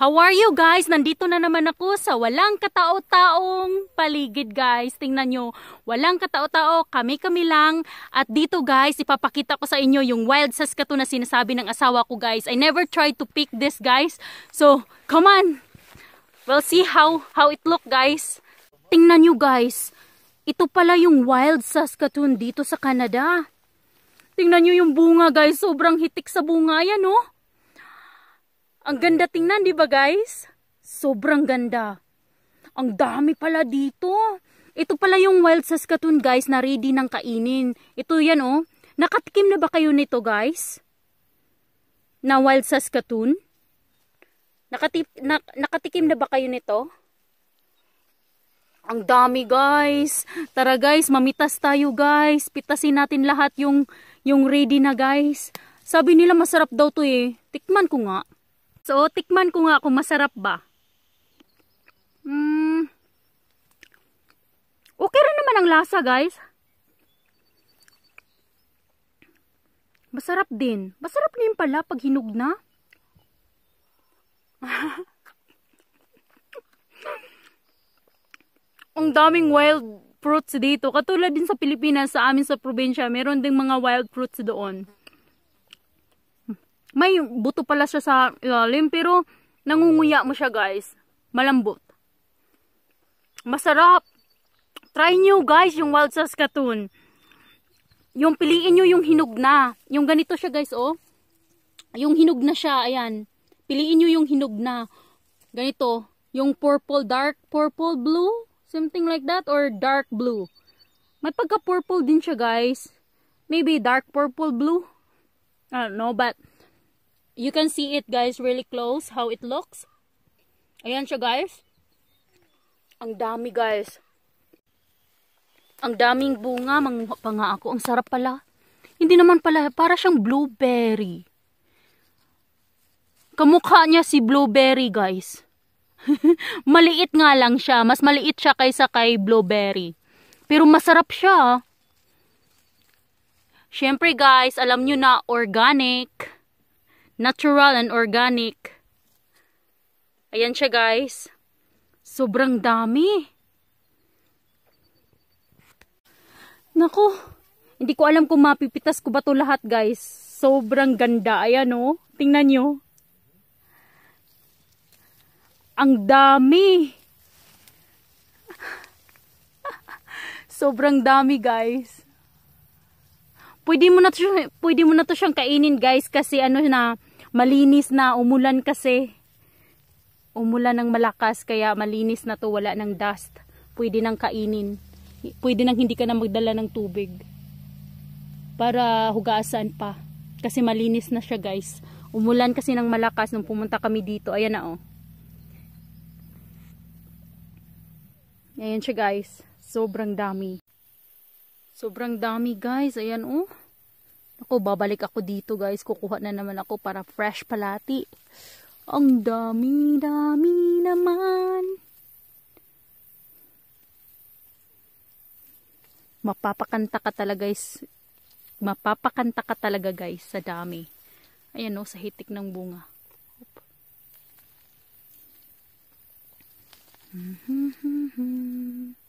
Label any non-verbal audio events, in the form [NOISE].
How are you guys? Nandito na naman ako sa walang katao-taong paligid guys. Tingnan nyo, walang katao-tao, kami-kami lang. At dito guys, ipapakita ko sa inyo yung wild saskatoon na sinasabi ng asawa ko guys. I never tried to pick this guys. So, come on! We'll see how, how it look guys. Tingnan nyo guys, ito pala yung wild saskatoon dito sa Canada. Tingnan nyo yung bunga guys, sobrang hitik sa bunga yan oh. Ang ganda tingnan, di ba guys? Sobrang ganda. Ang dami pala dito. Ito pala yung wild saskatoon guys na ready ng kainin. Ito yan oh. Nakatikim na ba kayo nito guys? Na wild saskatoon? Nakatip, na, nakatikim na ba kayo nito? Ang dami guys. Tara guys, mamitas tayo guys. Pitasin natin lahat yung, yung ready na guys. Sabi nila masarap daw to eh. Tikman ko nga. So, tikman ko nga kung masarap ba. Mm, okay rin naman ang lasa, guys. Masarap din. Masarap din pala pag hinug na. [LAUGHS] ang daming wild fruits dito. Katulad din sa Pilipinas, sa amin sa probinsya, meron ding mga wild fruits doon may buto pala siya sa ilalim, pero nangunguya mo siya guys. Malambot. Masarap. Try nyo guys yung wild saskatoon. Yung piliin nyo yung hinog na. Yung ganito siya guys oh. Yung hinog na siya, ayan. Piliin nyo yung hinog na. Ganito. Yung purple, dark purple, blue. Something like that. Or dark blue. May pagka purple din siya guys. Maybe dark purple, blue. I don't know but You can see it guys really close how it looks. Ayan siya guys. Ang dami guys. Ang daming bunga. Mangha pa nga ako. Ang sarap pala. Hindi naman pala. Para siyang blueberry. Kamukha niya si blueberry guys. [LAUGHS] maliit nga lang siya. Mas maliit siya kaysa kay blueberry. Pero masarap siya. Siyempre guys, alam nyo na organic natural and organic. Ayan siya guys. Sobrang dami. Nako. hindi ko alam kung mapipitas ko ba to lahat guys. Sobrang ganda. Ayan o, oh. tingnan nyo. Ang dami. [LAUGHS] Sobrang dami guys. Pwede mo na to, pwede mo na to siyang kainin guys kasi ano na malinis na, umulan kasi. Umulan ng malakas, kaya malinis na to, wala ng dust. Pwede nang kainin. Pwede nang hindi ka na magdala ng tubig. Para hugasan pa. Kasi malinis na siya guys. Umulan kasi ng malakas nung pumunta kami dito. Ayan na oh. Ayan siya guys. Sobrang dami. Sobrang dami guys. Ayan oh ako, babalik ako dito guys. Kukuha na naman ako para fresh palati. Ang dami-dami naman. Mapapakanta ka talaga guys. Mapapakanta ka talaga guys sa dami. Ayan no, oh, sa hitik ng bunga. Mm-hmm. mm-hmm, mm-hmm.